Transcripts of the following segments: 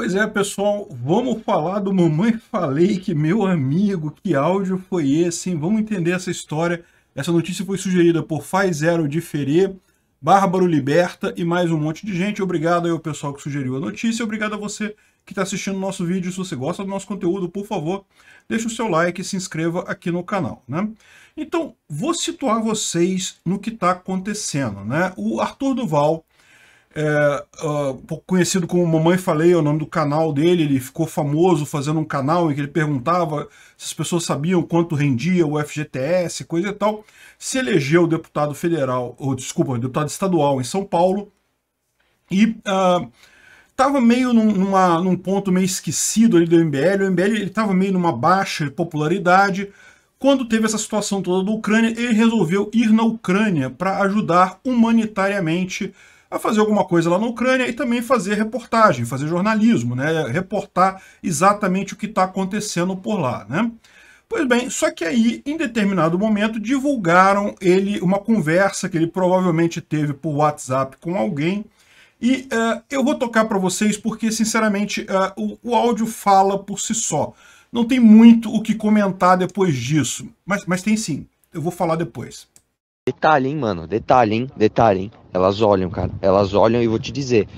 Pois é, pessoal, vamos falar do Mamãe Falei que, meu amigo, que áudio foi esse, hein? Vamos entender essa história. Essa notícia foi sugerida por Faz Zero de Ferê, Bárbaro Liberta e mais um monte de gente. Obrigado aí ao pessoal que sugeriu a notícia. Obrigado a você que está assistindo o nosso vídeo. Se você gosta do nosso conteúdo, por favor, deixe o seu like e se inscreva aqui no canal, né? Então, vou situar vocês no que está acontecendo, né? O Arthur Duval, é, uh, conhecido como Mamãe Falei, é o nome do canal dele, ele ficou famoso fazendo um canal em que ele perguntava se as pessoas sabiam quanto rendia o FGTS, coisa e tal, se elegeu deputado federal, ou desculpa, deputado estadual em São Paulo, e estava ah, uh, meio num, numa, num ponto meio esquecido ali do MBL, o MBL estava meio numa baixa popularidade, quando teve essa situação toda da Ucrânia, ele resolveu ir na Ucrânia para ajudar humanitariamente a fazer alguma coisa lá na Ucrânia e também fazer reportagem, fazer jornalismo, né? reportar exatamente o que está acontecendo por lá. Né? Pois bem, só que aí, em determinado momento, divulgaram ele uma conversa que ele provavelmente teve por WhatsApp com alguém. E uh, eu vou tocar para vocês porque, sinceramente, uh, o, o áudio fala por si só. Não tem muito o que comentar depois disso, mas, mas tem sim. Eu vou falar depois. Detalhe, hein, mano. Detalhe, hein. Detalhe, hein. Elas olham, cara. Elas olham e vou te dizer.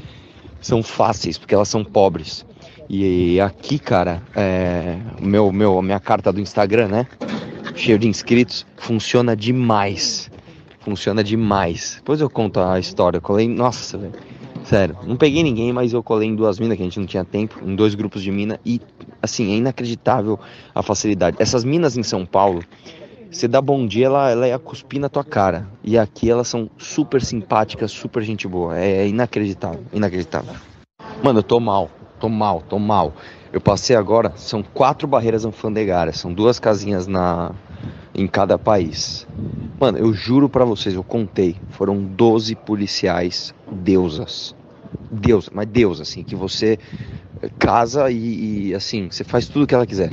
São fáceis, porque elas são pobres. E aqui, cara, é, meu, meu, minha carta do Instagram, né? Cheio de inscritos, funciona demais. Funciona demais. Depois eu conto a história. Eu colei, nossa, velho. Sério, não peguei ninguém, mas eu colei em duas minas que a gente não tinha tempo, em dois grupos de mina e assim, é inacreditável a facilidade. Essas minas em São Paulo, você dá bom dia, ela, ela ia é cuspir na tua cara. E aqui elas são super simpáticas, super gente boa. É, é inacreditável, inacreditável. Mano, eu tô mal, tô mal, tô mal. Eu passei agora, são quatro barreiras alfandegárias, são duas casinhas na em cada país. Mano, eu juro para vocês, eu contei, foram 12 policiais deusas. Deus, mas Deus, assim, que você casa e, e assim, você faz tudo o que ela quiser.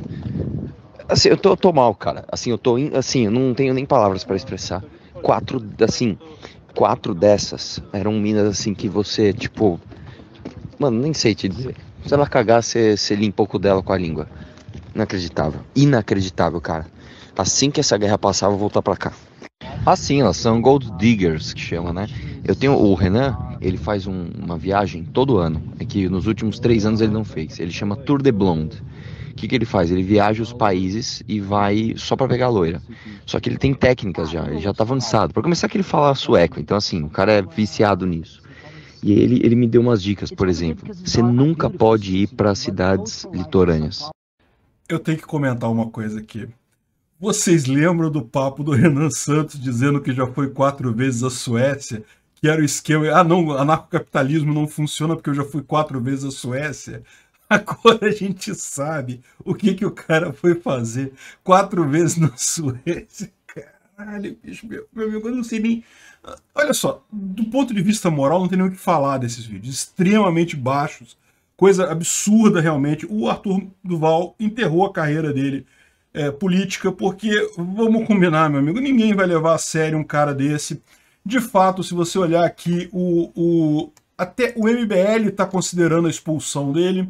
Assim, eu tô, tô mal, cara. Assim, eu tô. In, assim, eu não tenho nem palavras para expressar. Quatro, assim, quatro dessas eram minas assim que você, tipo. Mano, nem sei te dizer. Se ela cagar, você, você limpa um pouco dela com a língua. Inacreditável. Inacreditável, cara. Assim que essa guerra passar, eu vou voltar pra cá. Assim, elas são gold diggers, que chama, né? Eu tenho o Renan, ele faz um, uma viagem todo ano, é que nos últimos três anos ele não fez. Ele chama Tour de Blonde que, que ele faz? Ele viaja os países e vai só para pegar a loira. Só que ele tem técnicas já, ele já tá avançado. Para começar, que ele fala sueco, então assim, o cara é viciado nisso. E ele, ele me deu umas dicas, por exemplo, você nunca pode ir para cidades litorâneas. Eu tenho que comentar uma coisa aqui. Vocês lembram do papo do Renan Santos dizendo que já foi quatro vezes à Suécia? Que era o esquema. Ah, não, anarcocapitalismo não funciona porque eu já fui quatro vezes à Suécia. Agora a gente sabe o que, que o cara foi fazer quatro vezes na Suécia. Caralho, bicho, meu, meu amigo, eu não sei nem. Olha só, do ponto de vista moral, não tem nem o que falar desses vídeos. Extremamente baixos, coisa absurda realmente. O Arthur Duval enterrou a carreira dele é, política, porque, vamos combinar, meu amigo, ninguém vai levar a sério um cara desse. De fato, se você olhar aqui, o, o até o MBL está considerando a expulsão dele.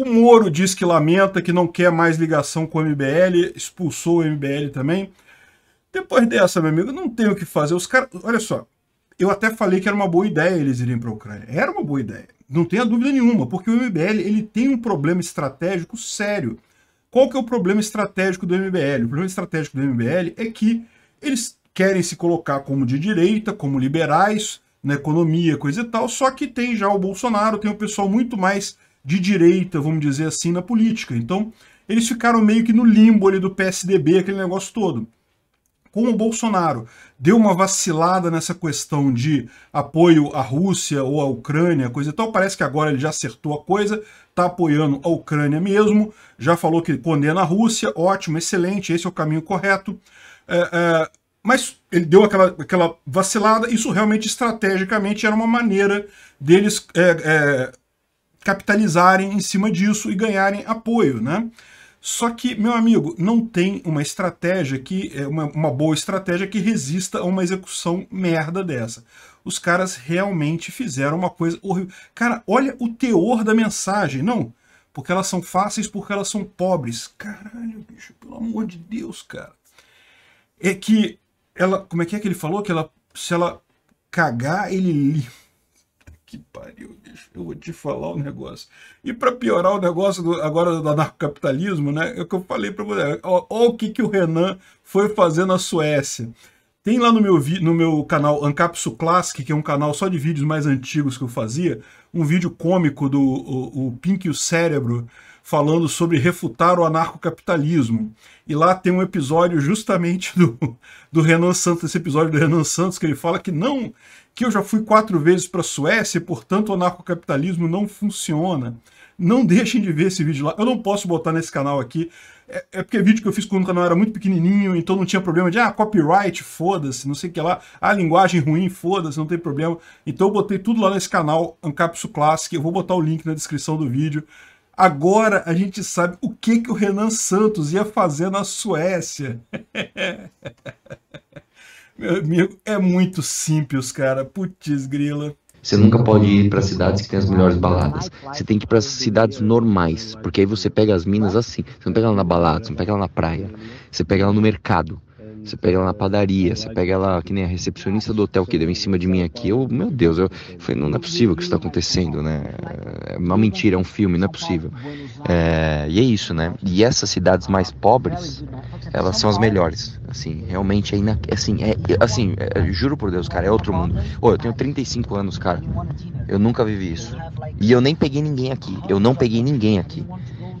O Moro diz que lamenta, que não quer mais ligação com o MBL, expulsou o MBL também. Depois dessa, meu amigo, não tem o que fazer. Os caras, olha só, eu até falei que era uma boa ideia eles irem para a Ucrânia. Era uma boa ideia, não tenha dúvida nenhuma, porque o MBL ele tem um problema estratégico sério. Qual que é o problema estratégico do MBL? O problema estratégico do MBL é que eles querem se colocar como de direita, como liberais, na economia, coisa e tal, só que tem já o Bolsonaro, tem um pessoal muito mais de direita, vamos dizer assim, na política. Então, eles ficaram meio que no limbo ali do PSDB, aquele negócio todo. Com o Bolsonaro deu uma vacilada nessa questão de apoio à Rússia ou à Ucrânia, coisa e tal, parece que agora ele já acertou a coisa, está apoiando a Ucrânia mesmo, já falou que condena a Rússia, ótimo, excelente, esse é o caminho correto. É, é, mas ele deu aquela, aquela vacilada, isso realmente estrategicamente era uma maneira deles é, é capitalizarem em cima disso e ganharem apoio, né? Só que, meu amigo, não tem uma estratégia que é, uma, uma boa estratégia que resista a uma execução merda dessa. Os caras realmente fizeram uma coisa horrível. Cara, olha o teor da mensagem, não? Porque elas são fáceis, porque elas são pobres. Caralho, bicho, pelo amor de Deus, cara. É que ela, como é que é que ele falou que ela se ela cagar, ele limpa que pariu, bicho. Eu vou te falar o negócio. E para piorar o negócio do, agora do anarcocapitalismo, né? É o que eu falei para você. Olha o que, que o Renan foi fazer na Suécia. Tem lá no meu, no meu canal Ancapsu Classic, que é um canal só de vídeos mais antigos que eu fazia, um vídeo cômico do o, o Pink e o Cérebro falando sobre refutar o anarcocapitalismo. E lá tem um episódio justamente do, do Renan Santos, esse episódio do Renan Santos, que ele fala que não, que eu já fui quatro vezes para a Suécia e, portanto, o anarcocapitalismo não funciona. Não deixem de ver esse vídeo lá. Eu não posso botar nesse canal aqui. É, é porque é vídeo que eu fiz quando o canal era muito pequenininho, então não tinha problema de, ah, copyright, foda-se, não sei o que lá. Ah, linguagem ruim, foda-se, não tem problema. Então eu botei tudo lá nesse canal, Ancapsu Classic. Eu vou botar o link na descrição do vídeo. Agora a gente sabe o que, que o Renan Santos ia fazer na Suécia. Meu amigo, é muito simples, cara. Putz, grila. Você nunca pode ir para cidades que tem as melhores baladas. Você tem que ir para cidades normais, porque aí você pega as minas assim. Você não pega ela na balada, você não pega ela na praia. Você pega ela no mercado. Você pega ela na padaria, você pega ela que nem a recepcionista do hotel que deu em cima de mim aqui. Eu, meu Deus, eu falei, não, não é possível que isso está acontecendo, né? É uma mentira, é um filme, não é possível. É, e é isso, né? E essas cidades mais pobres, elas são as melhores. Assim, realmente é ina... assim, é, assim, é, juro por Deus, cara, é outro mundo. Ô, eu tenho 35 anos, cara. Eu nunca vivi isso. E eu nem peguei ninguém aqui. Eu não peguei ninguém aqui.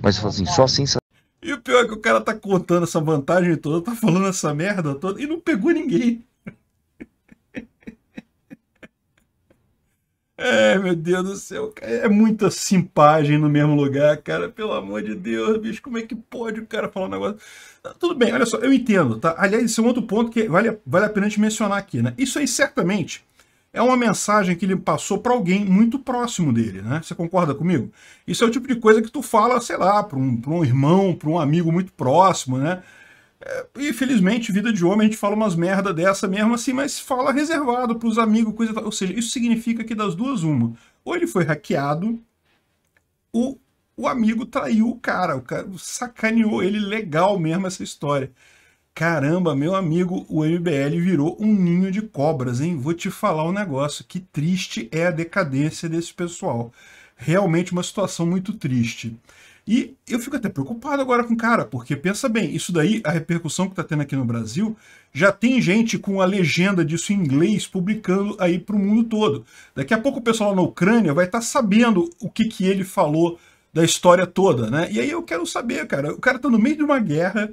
Mas eu falo assim, só a sensação e o pior é que o cara tá contando essa vantagem toda, tá falando essa merda toda e não pegou ninguém. É, meu Deus do céu, é muita simpagem no mesmo lugar, cara. Pelo amor de Deus, bicho, como é que pode o cara falar um negócio? Tá, tudo bem, olha só, eu entendo, tá? Aliás, esse é um outro ponto que vale, vale a pena te mencionar aqui, né? Isso aí certamente é uma mensagem que ele passou para alguém muito próximo dele, né? Você concorda comigo? Isso é o tipo de coisa que tu fala, sei lá, para um, um irmão, para um amigo muito próximo, né? É, vida de homem, a gente fala umas merda dessa mesmo assim, mas fala reservado para os amigos, coisa tal. Ou seja, isso significa que das duas, uma. Ou ele foi hackeado, ou o amigo traiu o cara, o cara sacaneou ele legal mesmo essa história. Caramba, meu amigo, o MBL virou um ninho de cobras, hein? Vou te falar um negócio, que triste é a decadência desse pessoal. Realmente uma situação muito triste. E eu fico até preocupado agora com o cara, porque pensa bem, isso daí, a repercussão que está tendo aqui no Brasil, já tem gente com a legenda disso em inglês publicando aí para o mundo todo. Daqui a pouco o pessoal na Ucrânia vai estar tá sabendo o que, que ele falou da história toda, né? E aí eu quero saber, cara, o cara tá no meio de uma guerra,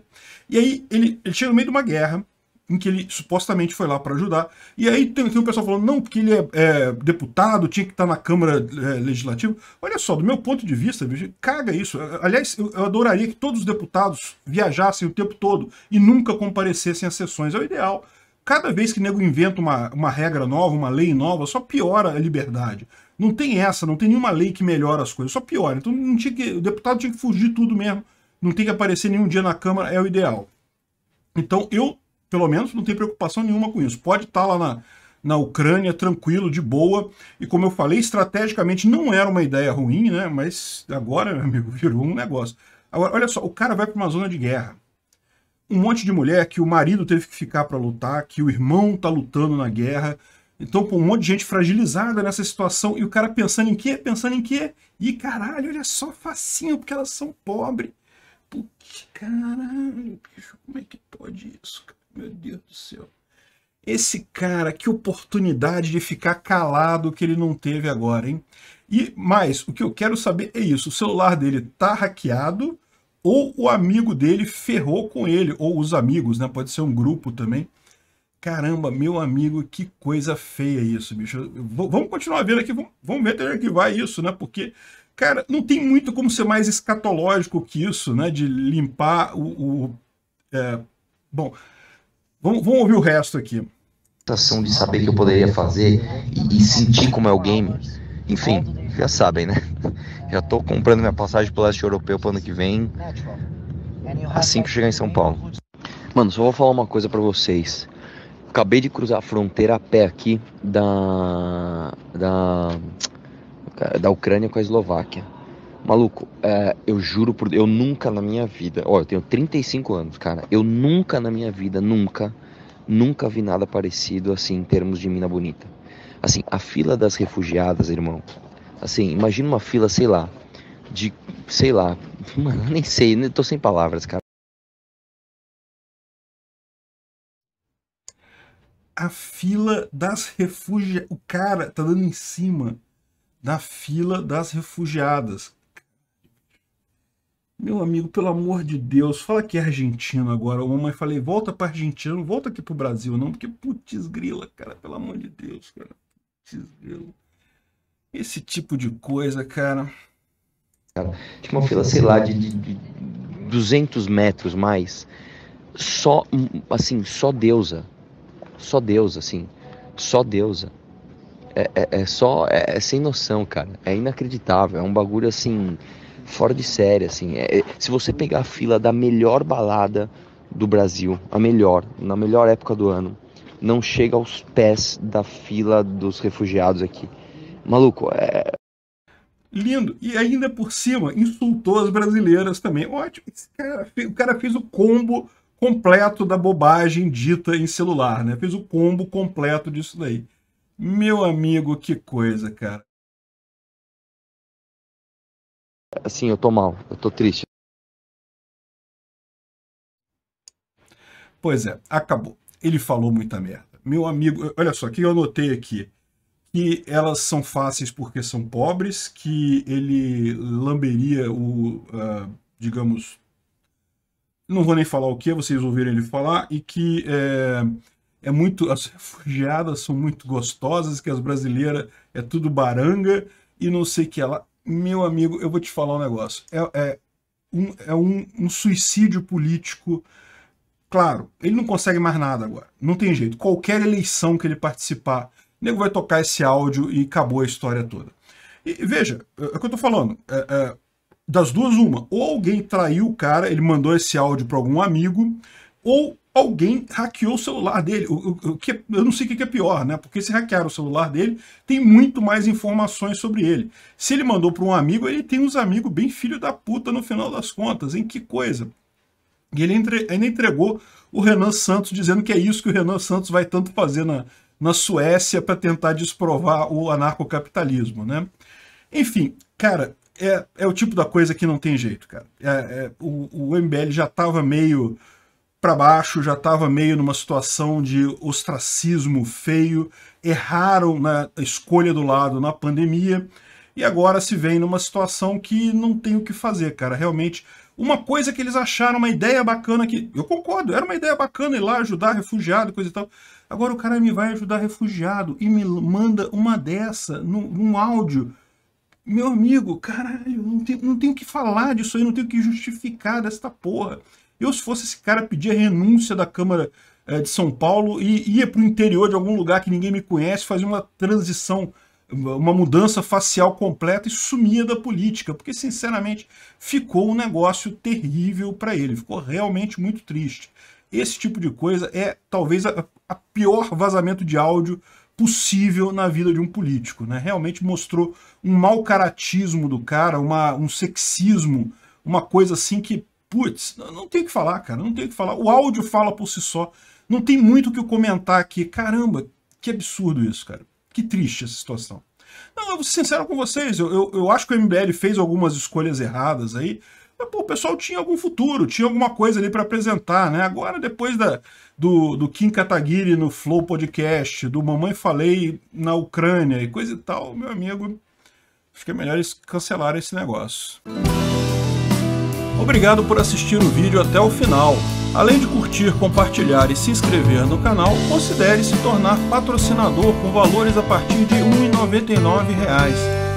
e aí ele, ele chega no meio de uma guerra, em que ele supostamente foi lá para ajudar, e aí tem, tem um pessoal falando, não, porque ele é, é deputado, tinha que estar tá na Câmara é, Legislativa. Olha só, do meu ponto de vista, caga isso. Aliás, eu, eu adoraria que todos os deputados viajassem o tempo todo e nunca comparecessem às sessões, é o ideal cada vez que nego inventa uma, uma regra nova, uma lei nova, só piora a liberdade. Não tem essa, não tem nenhuma lei que melhora as coisas, só piora. Então não tinha que, o deputado tinha que fugir tudo mesmo, não tem que aparecer nenhum dia na Câmara, é o ideal. Então eu, pelo menos, não tenho preocupação nenhuma com isso. Pode estar tá lá na, na Ucrânia, tranquilo, de boa. E como eu falei, estrategicamente não era uma ideia ruim, né? Mas agora, meu amigo, virou um negócio. Agora, olha só, o cara vai para uma zona de guerra. Um monte de mulher que o marido teve que ficar para lutar, que o irmão tá lutando na guerra, então, com um monte de gente fragilizada nessa situação, e o cara pensando em quê? Pensando em quê? E caralho, olha só, facinho, porque elas são pobres. Putz, caralho, bicho, como é que pode isso? Cara? Meu Deus do céu. Esse cara, que oportunidade de ficar calado que ele não teve agora, hein? E mais, o que eu quero saber é isso: o celular dele tá hackeado ou o amigo dele ferrou com ele, ou os amigos, né? Pode ser um grupo também Caramba, meu amigo, que coisa feia isso, bicho. Vamos continuar vendo aqui, vamos ver até que vai isso, né? Porque, cara, não tem muito como ser mais escatológico que isso, né? De limpar o... o é... bom, vamos, vamos ouvir o resto aqui. Tá, sensação de saber que eu poderia fazer e, e sentir como é o game. Enfim, já sabem, né? Já tô comprando minha passagem pro leste europeu pro ano que vem, assim que eu chegar em São Paulo. Mano, só vou falar uma coisa para vocês acabei de cruzar a fronteira a pé aqui da, da, da Ucrânia com a Eslováquia. Maluco, é, eu juro por eu nunca na minha vida, ó, eu tenho 35 anos, cara, eu nunca na minha vida, nunca, nunca vi nada parecido assim em termos de mina bonita. Assim, a fila das refugiadas, irmão. Assim, imagina uma fila, sei lá, de, sei lá, mano, nem sei, tô sem palavras, cara. a fila das refugiadas. O cara tá dando em cima da fila das refugiadas. Meu amigo, pelo amor de Deus, fala que é argentino agora. A mamãe falei, volta para não volta aqui pro Brasil, não, porque putz grila, cara, pelo amor de Deus, cara. Putz grila. Esse tipo de coisa, cara. Cara, tinha uma fila, sei lá, de, de 200 metros mais. Só, assim, só deusa só Deus, assim, só deusa. É, é, é só, é, é, sem noção, cara, é inacreditável, é um bagulho assim, fora de série, assim. É, é, se você pegar a fila da melhor balada do Brasil, a melhor, na melhor época do ano, não chega aos pés da fila dos refugiados aqui. Maluco, é. Lindo. E ainda por cima, insultou as brasileiras também. Ótimo. Cara, o cara fez o combo completo da bobagem dita em celular, né? Fez o combo completo disso daí. Meu amigo, que coisa, cara. Assim, eu tô mal, eu tô triste. Pois é, acabou. Ele falou muita merda. Meu amigo, olha só, o que eu anotei aqui? Que elas são fáceis porque são pobres, que ele lamberia o, uh, digamos, não vou nem falar o que, vocês ouviram ele falar, e que é, é muito. As refugiadas são muito gostosas, que as brasileiras é tudo baranga e não sei o que ela. Meu amigo, eu vou te falar um negócio. É, é, um, é um, um suicídio político. Claro, ele não consegue mais nada agora. Não tem jeito. Qualquer eleição que ele participar, o nego vai tocar esse áudio e acabou a história toda. E veja, é, é o que eu tô falando. É, é, das duas, uma. Ou alguém traiu o cara, ele mandou esse áudio para algum amigo, ou alguém hackeou o celular dele. O, o, o que, é, eu não sei o que é pior, né? Porque se hackearam o celular dele, tem muito mais informações sobre ele. Se ele mandou para um amigo, ele tem uns amigos bem filho da puta no final das contas, em que coisa. E ele entre, ainda entregou o Renan Santos dizendo que é isso que o Renan Santos vai tanto fazer na, na Suécia para tentar desprovar o anarcocapitalismo, né? Enfim, cara, é, é o tipo da coisa que não tem jeito, cara. É, é, o, o MBL já estava meio para baixo, já estava meio numa situação de ostracismo feio, erraram na escolha do lado na pandemia e agora se vem numa situação que não tem o que fazer, cara. Realmente, uma coisa que eles acharam, uma ideia bacana que. Eu concordo, era uma ideia bacana ir lá ajudar refugiado, coisa e tal. Agora o cara me vai ajudar refugiado e me manda uma dessa num, num áudio meu amigo, caralho, não tem, não tem o que falar disso aí, não tenho o que justificar desta porra. Eu, se fosse esse cara, pedir a renúncia da Câmara é, de São Paulo e ia para o interior de algum lugar que ninguém me conhece, fazer uma transição, uma mudança facial completa e sumia da política, porque, sinceramente, ficou um negócio terrível para ele, ficou realmente muito triste. Esse tipo de coisa é talvez a, a pior vazamento de áudio possível na vida de um político. Né? Realmente mostrou um mau caratismo do cara, uma, um sexismo, uma coisa assim que, putz, não tem o que falar, cara, não tem o que falar. O áudio fala por si só, não tem muito o que comentar aqui. Caramba, que absurdo isso, cara. Que triste essa situação. Não, eu vou ser sincero com vocês, eu, eu, eu acho que o MBL fez algumas escolhas erradas aí, Pô, o pessoal tinha algum futuro, tinha alguma coisa ali para apresentar, né? Agora, depois da, do, do Kim Kataguiri no Flow Podcast, do Mamãe Falei na Ucrânia e coisa e tal, meu amigo, acho que é melhor eles cancelarem esse negócio. Obrigado por assistir o vídeo até o final. Além de curtir, compartilhar e se inscrever no canal, considere se tornar patrocinador com valores a partir de R$ 1,99